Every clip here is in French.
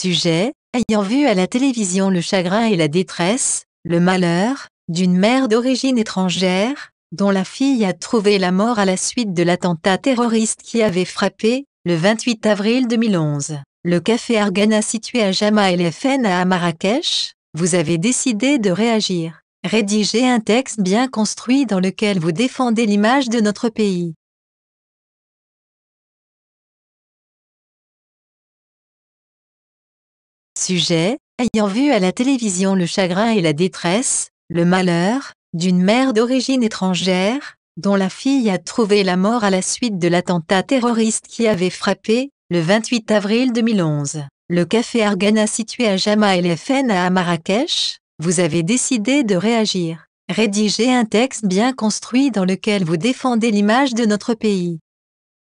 Sujet, ayant vu à la télévision le chagrin et la détresse, le malheur, d'une mère d'origine étrangère, dont la fille a trouvé la mort à la suite de l'attentat terroriste qui avait frappé, le 28 avril 2011, le café Argana situé à Jama El à Marrakech, vous avez décidé de réagir. Rédigez un texte bien construit dans lequel vous défendez l'image de notre pays. Sujet, ayant vu à la télévision le chagrin et la détresse, le malheur, d'une mère d'origine étrangère, dont la fille a trouvé la mort à la suite de l'attentat terroriste qui avait frappé, le 28 avril 2011, le café Argana situé à Jama El à Marrakech, vous avez décidé de réagir. Rédigez un texte bien construit dans lequel vous défendez l'image de notre pays.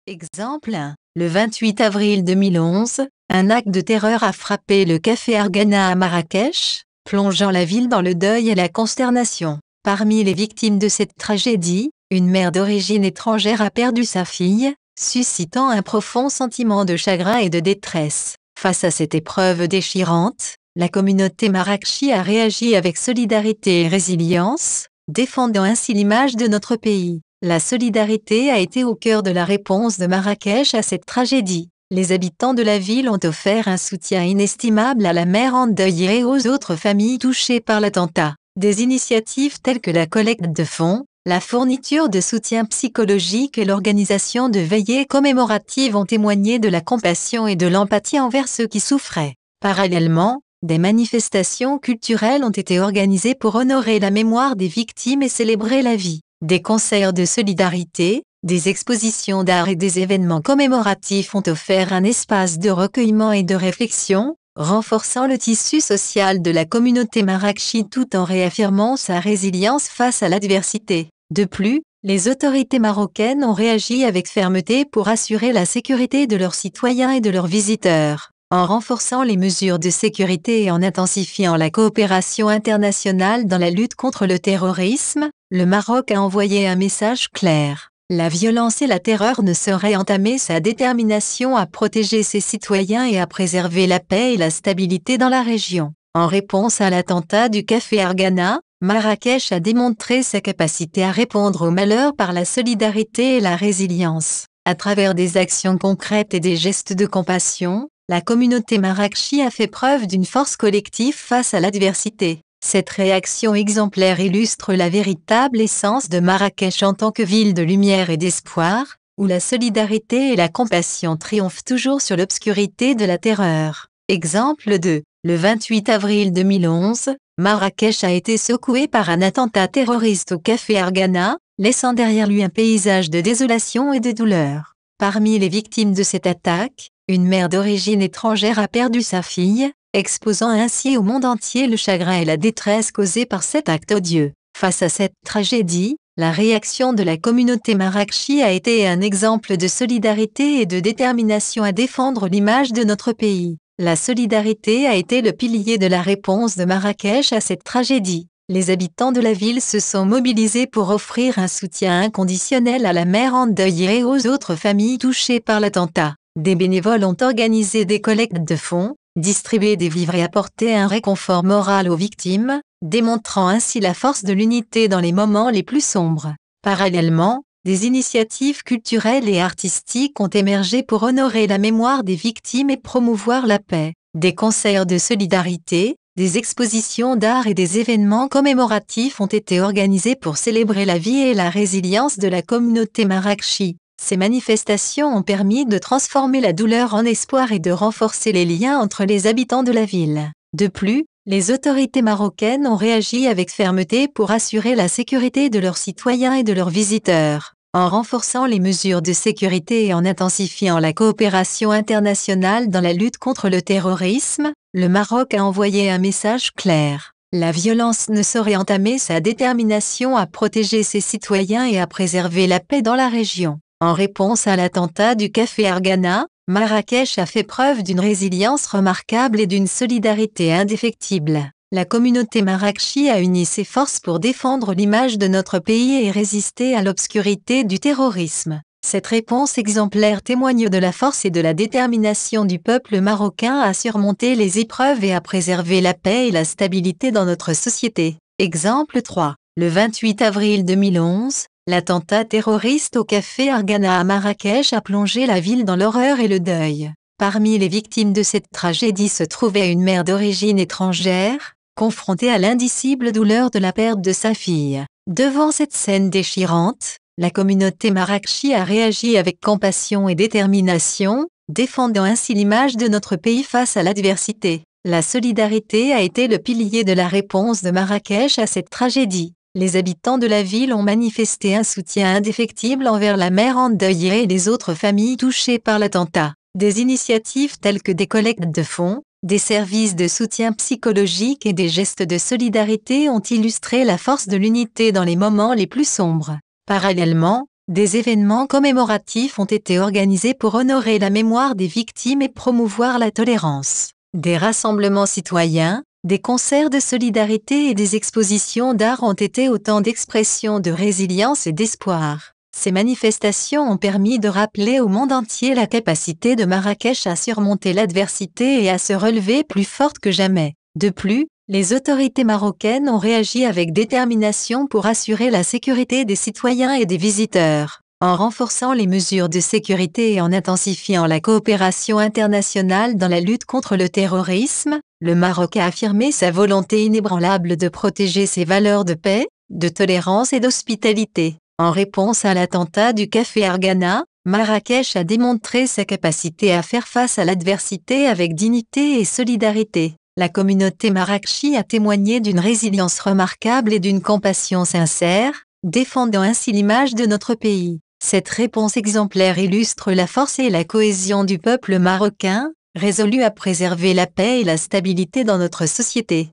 Exemple 1. Le 28 avril 2011, un acte de terreur a frappé le café Argana à Marrakech, plongeant la ville dans le deuil et la consternation. Parmi les victimes de cette tragédie, une mère d'origine étrangère a perdu sa fille, suscitant un profond sentiment de chagrin et de détresse. Face à cette épreuve déchirante, la communauté marrakechie a réagi avec solidarité et résilience, défendant ainsi l'image de notre pays. La solidarité a été au cœur de la réponse de Marrakech à cette tragédie les habitants de la ville ont offert un soutien inestimable à la mère endeuillée et aux autres familles touchées par l'attentat. Des initiatives telles que la collecte de fonds, la fourniture de soutien psychologique et l'organisation de veillées commémoratives ont témoigné de la compassion et de l'empathie envers ceux qui souffraient. Parallèlement, des manifestations culturelles ont été organisées pour honorer la mémoire des victimes et célébrer la vie. Des concerts de solidarité, des expositions d'art et des événements commémoratifs ont offert un espace de recueillement et de réflexion, renforçant le tissu social de la communauté marakchi tout en réaffirmant sa résilience face à l'adversité. De plus, les autorités marocaines ont réagi avec fermeté pour assurer la sécurité de leurs citoyens et de leurs visiteurs. En renforçant les mesures de sécurité et en intensifiant la coopération internationale dans la lutte contre le terrorisme, le Maroc a envoyé un message clair. La violence et la terreur ne sauraient entamer sa détermination à protéger ses citoyens et à préserver la paix et la stabilité dans la région. En réponse à l'attentat du café Argana, Marrakech a démontré sa capacité à répondre aux malheurs par la solidarité et la résilience. À travers des actions concrètes et des gestes de compassion, la communauté marrakchi a fait preuve d'une force collective face à l'adversité. Cette réaction exemplaire illustre la véritable essence de Marrakech en tant que ville de lumière et d'espoir, où la solidarité et la compassion triomphent toujours sur l'obscurité de la terreur. Exemple 2. Le 28 avril 2011, Marrakech a été secoué par un attentat terroriste au café Argana, laissant derrière lui un paysage de désolation et de douleur. Parmi les victimes de cette attaque, une mère d'origine étrangère a perdu sa fille, exposant ainsi au monde entier le chagrin et la détresse causés par cet acte odieux. Face à cette tragédie, la réaction de la communauté marrakechie a été un exemple de solidarité et de détermination à défendre l'image de notre pays. La solidarité a été le pilier de la réponse de Marrakech à cette tragédie. Les habitants de la ville se sont mobilisés pour offrir un soutien inconditionnel à la mère deuil et aux autres familles touchées par l'attentat. Des bénévoles ont organisé des collectes de fonds, distribuer des vivres et apporter un réconfort moral aux victimes, démontrant ainsi la force de l'unité dans les moments les plus sombres. Parallèlement, des initiatives culturelles et artistiques ont émergé pour honorer la mémoire des victimes et promouvoir la paix. Des concerts de solidarité, des expositions d'art et des événements commémoratifs ont été organisés pour célébrer la vie et la résilience de la communauté Marakchi. Ces manifestations ont permis de transformer la douleur en espoir et de renforcer les liens entre les habitants de la ville. De plus, les autorités marocaines ont réagi avec fermeté pour assurer la sécurité de leurs citoyens et de leurs visiteurs. En renforçant les mesures de sécurité et en intensifiant la coopération internationale dans la lutte contre le terrorisme, le Maroc a envoyé un message clair. La violence ne saurait entamer sa détermination à protéger ses citoyens et à préserver la paix dans la région. En réponse à l'attentat du café Argana, Marrakech a fait preuve d'une résilience remarquable et d'une solidarité indéfectible. La communauté marrakchi a uni ses forces pour défendre l'image de notre pays et résister à l'obscurité du terrorisme. Cette réponse exemplaire témoigne de la force et de la détermination du peuple marocain à surmonter les épreuves et à préserver la paix et la stabilité dans notre société. Exemple 3. Le 28 avril 2011, L'attentat terroriste au café Argana à Marrakech a plongé la ville dans l'horreur et le deuil. Parmi les victimes de cette tragédie se trouvait une mère d'origine étrangère, confrontée à l'indicible douleur de la perte de sa fille. Devant cette scène déchirante, la communauté marrakchi a réagi avec compassion et détermination, défendant ainsi l'image de notre pays face à l'adversité. La solidarité a été le pilier de la réponse de Marrakech à cette tragédie les habitants de la ville ont manifesté un soutien indéfectible envers la mère endeuillée et les autres familles touchées par l'attentat. Des initiatives telles que des collectes de fonds, des services de soutien psychologique et des gestes de solidarité ont illustré la force de l'unité dans les moments les plus sombres. Parallèlement, des événements commémoratifs ont été organisés pour honorer la mémoire des victimes et promouvoir la tolérance. Des rassemblements citoyens, des concerts de solidarité et des expositions d'art ont été autant d'expressions de résilience et d'espoir. Ces manifestations ont permis de rappeler au monde entier la capacité de Marrakech à surmonter l'adversité et à se relever plus forte que jamais. De plus, les autorités marocaines ont réagi avec détermination pour assurer la sécurité des citoyens et des visiteurs en renforçant les mesures de sécurité et en intensifiant la coopération internationale dans la lutte contre le terrorisme, le Maroc a affirmé sa volonté inébranlable de protéger ses valeurs de paix, de tolérance et d'hospitalité. En réponse à l'attentat du café Argana, Marrakech a démontré sa capacité à faire face à l'adversité avec dignité et solidarité. La communauté marrakchi a témoigné d'une résilience remarquable et d'une compassion sincère, défendant ainsi l'image de notre pays. Cette réponse exemplaire illustre la force et la cohésion du peuple marocain, résolu à préserver la paix et la stabilité dans notre société.